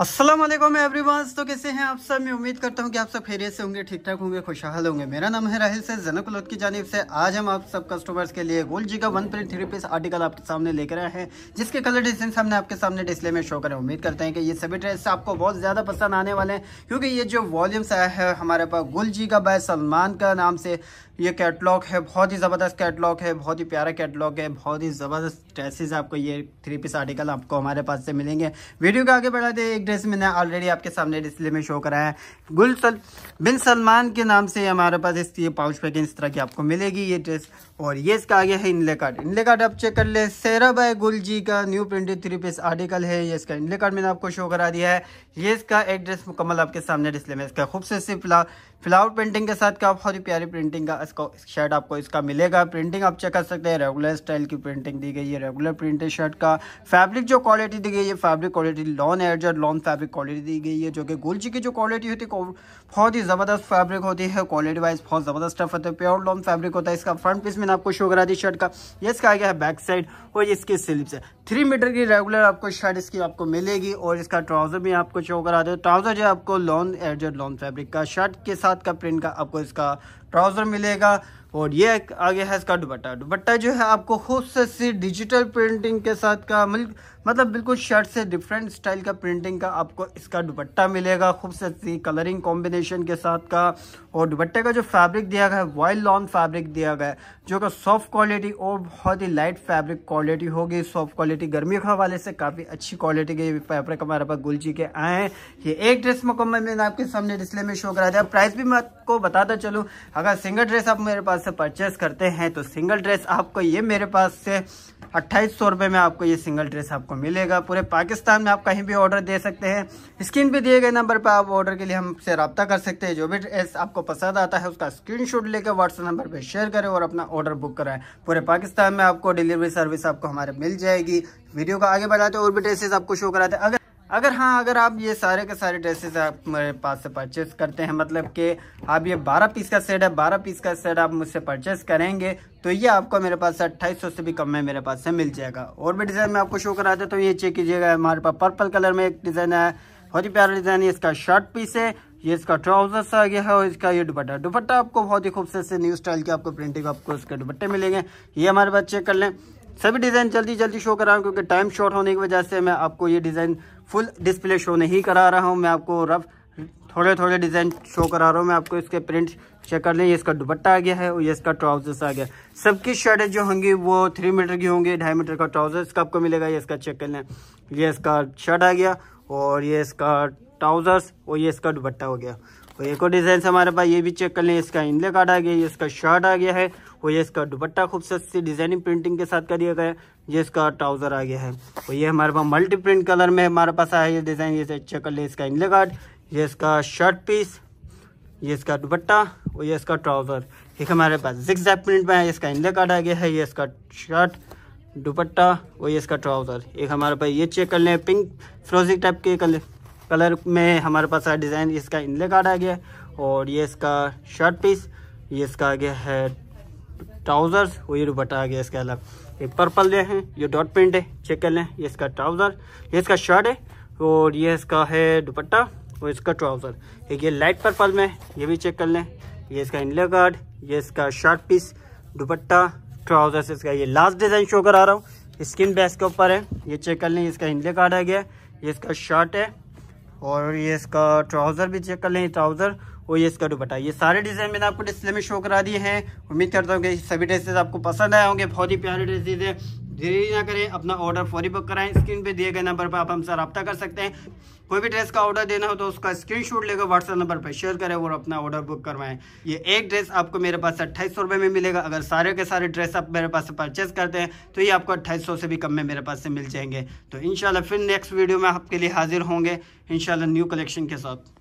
Aslam everyone तो कैसे हैं आप सब मैं उम्मीद करता हूं कि आप सब फेरे से होंगे ठीक ठाक होंगे खुशहाल होंगे मेरा नाम है राहिल से जनकुलत की जानब से आज हम आप सब कस्टमर्स के लिए गोल्ड जी का one print three piece article आपके सामने लेकर आए हैं जिसके कलर डिजाइन हमने आपके सामने डिस्प्ले में शो करें उम्मीद करते हैं कि ये सभी ड्रेस आपको बहुत ज़्यादा पसंद आने वाले हैं क्योंकि ये जो वॉल्यूम्स आया है हमारे पास गुल जी का बाय सलमान का नाम से ये कैटलॉग है बहुत ही ज़बरदस्त कैटलॉग है बहुत ही प्यारा कैटलॉग है बहुत ही ज़बरदस्त ड्रेसेस आपको ये थ्री पीस आर्टिकल आपको हमारे पास से मिलेंगे वीडियो के आगे बढ़ाते एक ड्रेस मैंने ऑलरेडी आपके सामने डिस्प्ले में शो कराया है गुल सल बिन सलमान के नाम से हमारे पास इस पाउच पैकिंग इस तरह की आपको मिलेगी ये ड्रेस और ये इसका आगे है इनले कार्ड इनले कार्ड आप चेक कर ले सेरा बाय गुल जी का new printed three piece article है ये इसका इनले कार्ड मैंने आपको शो करा दिया है ये इसका एक ड्रेस मुकम्मल आपके सामने डिस्प्ले में इसका खूबसूरत फ्लावर पेंटिंग के साथ का बहुत ही प्यारी प्रिंटिंग का इसको शर्ट आपको इसका मिलेगा प्रिंटिंग आप चेक कर सकते हैं रेगुलर स्टाइल की प्रिंटिंग दी गई है रेगुलर प्रिंटेड शर्ट का फैब्रिक जो क्वालिटी दी गई है फैब्रिक क्वालिटी लॉन एडजर लॉन फैब्रिक क्वालिटी दी गई है जो कि गुलची की जो क्वालिटी होती है बहुत ही ज़बरदस्त फैब्रिक होती है क्वालिटी वाइज बहुत ज़बरदस्त टफ होता है प्योर लॉन फैब्रिक होता है इसका फ्रंट पीस मैंने आपको शो करा दी शर्ट का ये इसका आ गया है बैक साइड और इसकी स्लिप्स है थ्री मीटर की रेगुलर आपको शर्ट इसकी आपको मिलेगी और इसका ट्राउज़र भी आपको शो करा दे ट्राउज़र जो है आपको लॉन्ग एडजेड लॉन्ग फैब्रिक का शर्ट के साथ का प्रिंट का आपको इसका ट्राउज़र मिलेगा और ये आगे है इसका दुपट्टा दुपट्टा जो है आपको खुद से सी डिजिटल प्रिंटिंग के साथ का मिल मतलब बिल्कुल शर्ट से डिफरेंट स्टाइल का प्रिंटिंग का आपको इसका दुपट्टा मिलेगा खूबसूरत सी कलरिंग कॉम्बिनेशन के साथ का और दुपट्टे का जो फैब्रिक दिया गया है वाइल्ड लॉन्ग फैब्रिक दिया गया है जो कि सॉफ्ट क्वालिटी और बहुत ही लाइट फैब्रिक क्वालिटी होगी सॉफ्ट क्वालिटी गर्मी के हवाले से काफ़ी अच्छी क्वालिटी के फैब्रिक हमारे पास गुल के आए हैं ये एक ड्रेस मुकम्मल मैंने आपके सामने डिस्प्ले में शो करा दिया प्राइस भी मैं आपको बताता चलूँ अगर सिंगल ड्रेस आप मेरे पास से परचेस करते हैं तो सिंगल ड्रेस आपको ये मेरे पास से अट्ठाईस सौ रुपये में आपको ये सिंगल ड्रेस आपको मिलेगा पूरे पाकिस्तान में आप कहीं भी ऑर्डर दे सकते हैं स्क्रीन पे दिए गए नंबर पर आप ऑर्डर के लिए हमसे रबता कर सकते हैं जो भी ड्रेस आपको पसंद आता है उसका स्क्रीन शॉट लेकर व्हाट्सएप नंबर पर शेयर करें और अपना ऑर्डर बुक कराएं पूरे पाकिस्तान में आपको डिलीवरी सर्विस आपको हमारे मिल जाएगी वीडियो को आगे बढ़ाते और भी ड्रेसेस आपको शो कराते अगर अगर हाँ अगर आप ये सारे के सारे ड्रेसेस आप मेरे पास से परचेस करते हैं मतलब कि आप ये 12 पीस का सेट है 12 पीस का सेट आप मुझसे परचेस करेंगे तो ये आपको मेरे पास अट्ठाईस सौ से भी कम में मेरे पास से मिल जाएगा और भी डिज़ाइन मैं आपको शो करा दे तो ये चेक कीजिएगा हमारे पास पर्पल कलर में एक डिज़ाइन है बहुत ही प्यारा डिज़ाइन है इसका शर्ट पीस है ये इसका ट्राउजर्स आ गया है और इसका ये दुपट्टा दुपट्टा आपको बहुत ही खूबसूरत से न्यू स्टाइल के आपको प्रिंटिंग आपको इसके दुपट्टे मिलेंगे ये हमारे पास चेक कर लें सभी डिज़ाइन जल्दी जल्दी शो कराऊँ क्योंकि टाइम शॉर्ट होने की वजह से मैं आपको ये डिज़ाइन फुल डिस्प्ले शो नहीं करा रहा हूँ मैं आपको रफ थोड़े थोड़े डिज़ाइन शो करा रहा हूँ मैं आपको इसके प्रिंट चेक कर लें ये इसका दुपट्टा आ गया है और ये इसका ट्राउजर्स आ गया सबकी शर्टें जो होंगी वो थ्री मीटर की होंगी ढाई मीटर का ट्राउजर्स इसका आपको मिलेगा ये इसका चेक कर लें ये इसका शर्ट आ गया और ये इसका ट्राउजर्स और ये इसका दुपट्टा हो गया और एक और डिज़ाइन हमारे पास ये भी चेक कर लें इसका इनले कार्ड आ गया ये इसका शर्ट आ गया है और ये इसका दुपट्टा खूबसूरत सी डिजाइनिंग प्रिंटिंग के साथ कर दिया गया है ये इसका ट्राउजर आ गया है और ये हमारे पास मल्टी प्रिंट कलर में हमारे पास आया ये डिजाइन ये चेक कर ले इसका इनले कार्ड ये इसका शर्ट पीस ये इसका दुपट्टा और ये इसका ट्राउजर एक हमारे पास जिक्स प्रिंट में है इसका इनले कार्ड आ गया है ये इसका शर्ट दुपट्टा और ये इसका ट्राउज़र एक हमारे पास ये चेक कर लें पिंक फ्रोजिक टाइप के कलर कलर में हमारे पास डिज़ाइन इसका इनले कार्ड आ गया और ये इसका शर्ट पीस ये इसका आ गया है ट्राउजर और ये दुपट्टा आ गया इसके अलग ये पर्पल दे है ये डॉट पेंट है चेक कर लें ये इसका ट्राउज़र ये इसका शर्ट है और ये इसका है दुपट्टा और इसका ट्राउज़र एक ये लाइट पर्पल में ये भी चेक कर लें ये इसका इंडिया कार्ड ये इसका शर्ट पीस दुपट्टा ट्राउजर इसका ये लास्ट डिज़ाइन शो करा रहा हूँ स्किन बेस के ऊपर है ये चेक कर लें इसका इंडिया कार्ड आ गया ये इसका शर्ट है और ये इसका ट्राउज़र भी चेक कर लें ट्राउज़र वो ये इसका दुपट्टा ये सारे डिज़ाइन मैंने आपको डिस्प्ले में शो करा दिए हैं उम्मीद करता हूँ कि सभी ड्रेसेस आपको पसंद आए होंगे बहुत ही प्यारे ड्रेसेज हैं देरी ना करें अपना ऑर्डर फौरी बुक कराएं स्क्रीन पे दिए गए नंबर पर आप हमसे रब्ता कर सकते हैं कोई भी ड्रेस का ऑर्डर देना हो तो उसका स्क्रीनशॉट लेकर व्हाट्सएप नंबर पर शेयर करें और अपना ऑर्डर बुक करवाएं ये एक ड्रेस आपको मेरे पास अट्ठाईस रुपये में मिलेगा अगर सारे के सारे ड्रेस आप मेरे पास परचेस परचेज करते हैं तो ये आपको अट्ठाईस से भी कम में मेरे पास से मिल जाएंगे तो इन फिर नेक्स्ट वीडियो में आपके लिए हाजिर होंगे इन न्यू कलेक्शन के साथ